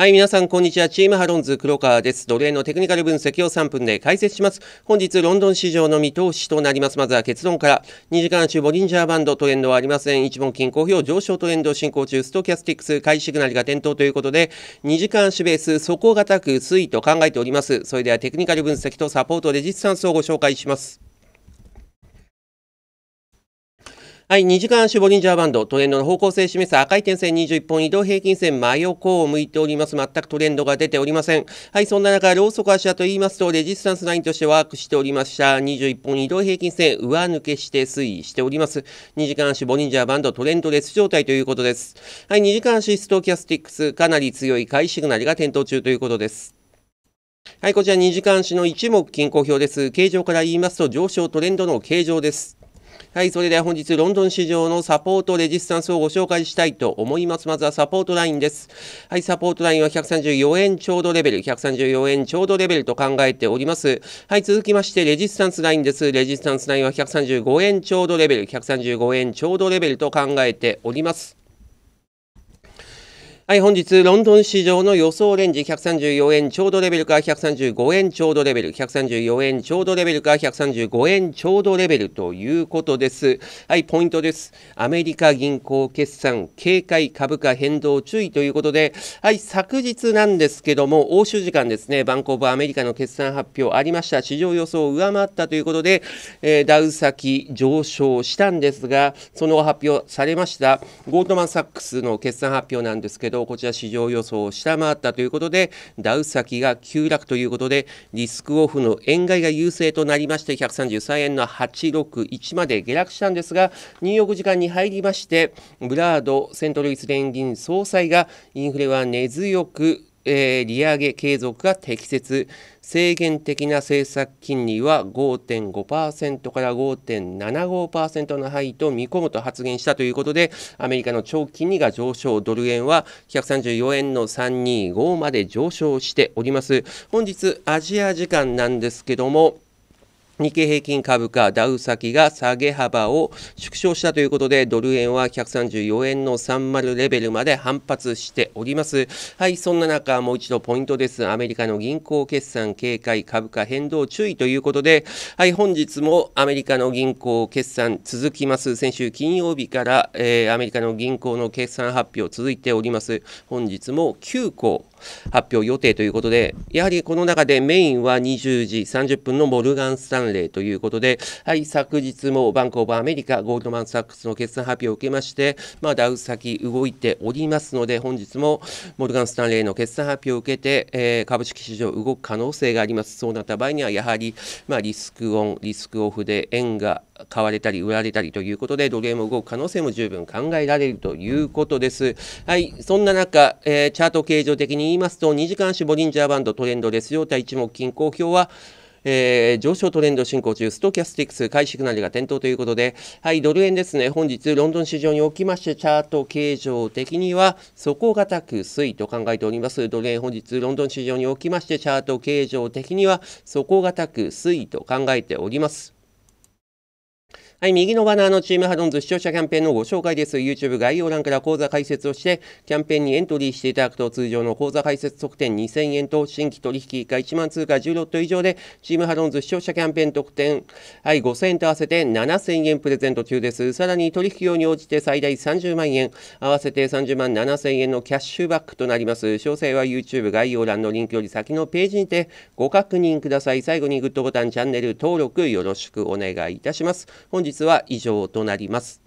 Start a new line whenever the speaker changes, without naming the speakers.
はい、皆さん、こんにちは。チームハロンズ黒川です。奴隷のテクニカル分析を3分で解説します。本日、ロンドン市場の見通しとなります。まずは結論から。2時間中、ボリンジャーバンドトレンドはありません。一問均衡表上昇トレンド進行中、ストキャスティックス、買いシグナルが点灯ということで、2時間足ベース、底堅く推移と考えております。それでは、テクニカル分析とサポートレジスタンスをご紹介します。はい、2時間守ボリンジャーバンド、トレンドの方向性示す赤い点線21本移動平均線真横を向いております。全くトレンドが出ておりません。はい、そんな中、ローソク足と言いますと、レジスタンスラインとしてワークしておりました。21本移動平均線上抜けして推移しております。2時間足ボリンジャーバンドトレンドレス状態ということです。はい、2時間足ストキャスティックス、かなり強い買いシグナルが点灯中ということです。はい、こちら2時間足の一目均衡表です。形状から言いますと上昇トレンドの形状です。はい、それでは本日ロンドン市場のサポートレジスタンスをご紹介したいと思います。まずはサポートラインです。はい、サポートラインは134円ちょうどレベル、134円ちょうどレベルと考えております。はい、続きましてレジスタンスラインです。レジスタンスラインは135円ちょうどレベル、135円ちょうどレベルと考えております。はい、本日、ロンドン市場の予想レンジ134円ちょうどレベルか135円ちょうどレベル、134円ちょうどレベルか135円ちょうどレベルということです。はい、ポイントです。アメリカ銀行決算、警戒株価変動注意ということで、はい、昨日なんですけども、欧州時間ですね、バンコブアメリカの決算発表ありました。市場予想を上回ったということで、えー、ダウ先上昇したんですが、その発表されました、ゴールドマン・サックスの決算発表なんですけど、とこちら市場予想を下回ったということでダウ先が急落ということでリスクオフの円買いが優勢となりまして133円の861まで下落したんですがニューヨーク時間に入りましてブラードセントルイス連銀総裁がインフレは根強くえー、利上げ継続が適切制限的な政策金利は5.5%から5.75%の範囲と見込むと発言したということでアメリカの長期金利が上昇ドル円は134円の325まで上昇しております本日アジア時間なんですけども日経平均株価ダウ先が下げ幅を縮小したということでドル円は134円の30レベルまで反発しておりますはいそんな中もう一度ポイントですアメリカの銀行決算警戒株価変動注意ということではい本日もアメリカの銀行決算続きます先週金曜日から、えー、アメリカの銀行の決算発表続いております本日も9個発表予定ということで、やはりこの中でメインは20時30分のモルガン・スタンレーということで、はい、昨日もバンクオブアメリカ、ゴールドマン・サックスの決算発表を受けまして、まあ、ダウ先動いておりますので、本日もモルガン・スタンレーの決算発表を受けて、えー、株式市場動く可能性があります。そうなった場合には、やはり、まあ、リスクオン、リスクオフで円が買われたり売られたりということで、ドル円も動く可能性も十分考えられるということです。はい、そんな中、えー、チャート形状的に言いますと2時間足ボリンジャーバンドトレンドです状態一目均衡表はえー、上昇トレンド進行中、ストキャスティックス、買いシグナルが点灯ということで、はい、ドル円ですね、本日、ロンドン市場におきまして、チャート形状的には、底堅く推移と考えております。ドル円、本日、ロンドン市場におきまして、チャート形状的には、底堅く推移と考えております。はい、右のバナーのチームハドンズ視聴者キャンペーンのご紹介です。YouTube 概要欄から講座解説をして、キャンペーンにエントリーしていただくと、通常の講座解説特典2000円と、新規取引が1万通貨10ロット以上で、チームハドンズ視聴者キャンペーン特典、はい、5000円と合わせて7000円プレゼント中です。さらに取引用に応じて最大30万円、合わせて30万7000円のキャッシュバックとなります。詳細は YouTube 概要欄のリンクより先のページにてご確認ください。最後にグッドボタン、チャンネル登録よろしくお願いいたします。本日日は以上となります。